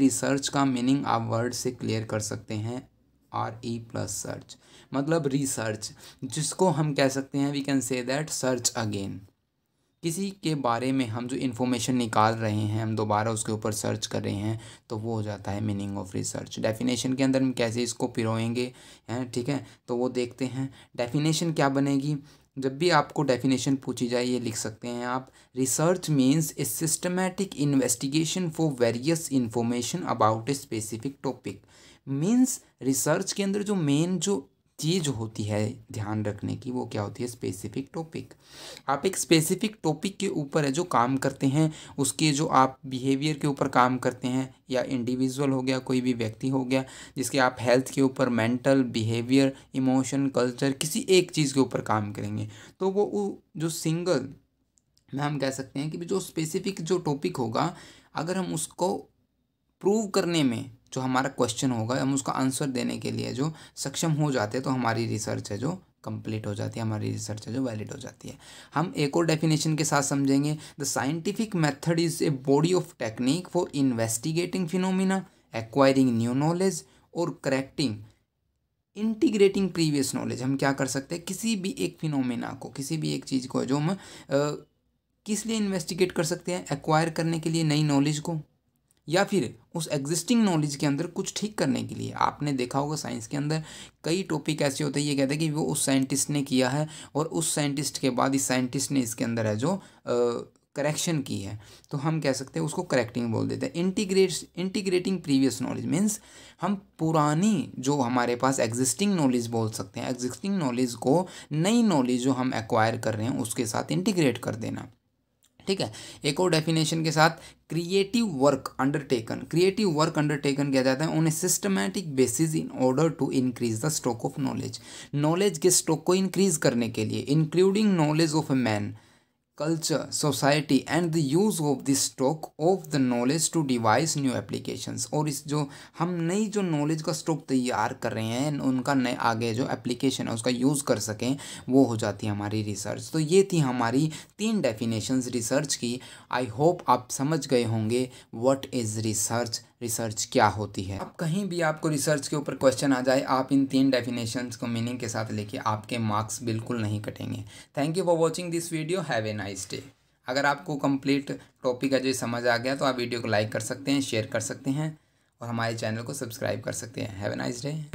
research का meaning आप word से क्लियर कर सकते हैं आर ई प्लस सर्च मतलब रिसर्च जिसको हम कह सकते हैं we can say that search again किसी के बारे में हम जो इन्फॉर्मेशन निकाल रहे हैं हम दोबारा उसके ऊपर सर्च कर रहे हैं तो वो हो जाता है मीनिंग ऑफ रिसर्च डेफिनेशन के अंदर हम कैसे इसको पिरोएंगे हैं ठीक है तो वो देखते हैं डेफिनेशन क्या बनेगी जब भी आपको डेफिनेशन पूछी जाए ये लिख सकते हैं आप research means a systematic investigation for various information about a specific topic means research के अंदर जो मेन जो चीज़ होती है ध्यान रखने की वो क्या होती है स्पेसिफिक टॉपिक आप एक स्पेसिफिक टॉपिक के ऊपर है जो काम करते हैं उसके जो आप बिहेवियर के ऊपर काम करते हैं या इंडिविजुअल हो गया कोई भी व्यक्ति हो गया जिसके आप हेल्थ के ऊपर मेंटल बिहेवियर इमोशन कल्चर किसी एक चीज़ के ऊपर काम करेंगे तो वो जो सिंगल में हम कह सकते हैं कि जो स्पेसिफिक जो टॉपिक होगा अगर हम उसको प्रूव करने में जो हमारा क्वेश्चन होगा हम उसका आंसर देने के लिए जो सक्षम हो जाते हैं तो हमारी रिसर्च है जो कंप्लीट हो जाती है हमारी रिसर्च है जो वैलिड हो जाती है हम एक और डेफिनेशन के साथ समझेंगे the scientific method is a body of technique for investigating phenomena acquiring new knowledge और करेक्टिंग इंटीग्रेटिंग प्रीवियस नॉलेज हम क्या कर सकते हैं किसी भी एक फिनोमिना को किसी भी एक चीज़ को जो हम किस लिए इन्वेस्टिगेट कर सकते हैं एक्वायर करने के लिए नई नॉलेज को या फिर उस एग्जिस्टिंग नॉलेज के अंदर कुछ ठीक करने के लिए आपने देखा होगा साइंस के अंदर कई टॉपिक ऐसे होते हैं ये कहते हैं कि वो उस साइंटिस्ट ने किया है और उस साइंटिस्ट के बाद इस साइंटिस्ट ने इसके अंदर है जो करेक्शन की है तो हम कह सकते हैं उसको करेक्टिंग बोल देते हैं integrate integrating previous knowledge means हम पुरानी जो हमारे पास एग्जिस्टिंग नॉलेज बोल सकते हैं एग्जिस्टिंग नॉलेज को नई नॉलेज जो हम एक्वायर कर रहे हैं उसके साथ इंटीग्रेट कर देना ठीक है एक और डेफिनेशन के साथ creative work undertaken creative work undertaken किया जाता है on a systematic basis in order to increase the stock of knowledge knowledge के स्टॉक को इंक्रीज करने के लिए including knowledge of a man culture, society and the use of this stock of the knowledge to devise new applications और इस जो हम नई जो knowledge का stock तैयार कर रहे हैं उनका नए आगे जो application है उसका use कर सकें वो हो जाती है हमारी research तो ये थी हमारी तीन definitions research की I hope आप समझ गए होंगे what is research रिसर्च क्या होती है अब कहीं भी आपको रिसर्च के ऊपर क्वेश्चन आ जाए आप इन तीन डेफिनेशंस को मीनिंग के साथ लेके आपके मार्क्स बिल्कुल नहीं कटेंगे thank you for watching this video have a nice day अगर आपको कंप्लीट टॉपिक का जो समझ आ गया तो आप वीडियो को लाइक कर सकते हैं शेयर कर सकते हैं और हमारे चैनल को सब्सक्राइब कर सकते हैं हैव ए नाइस डे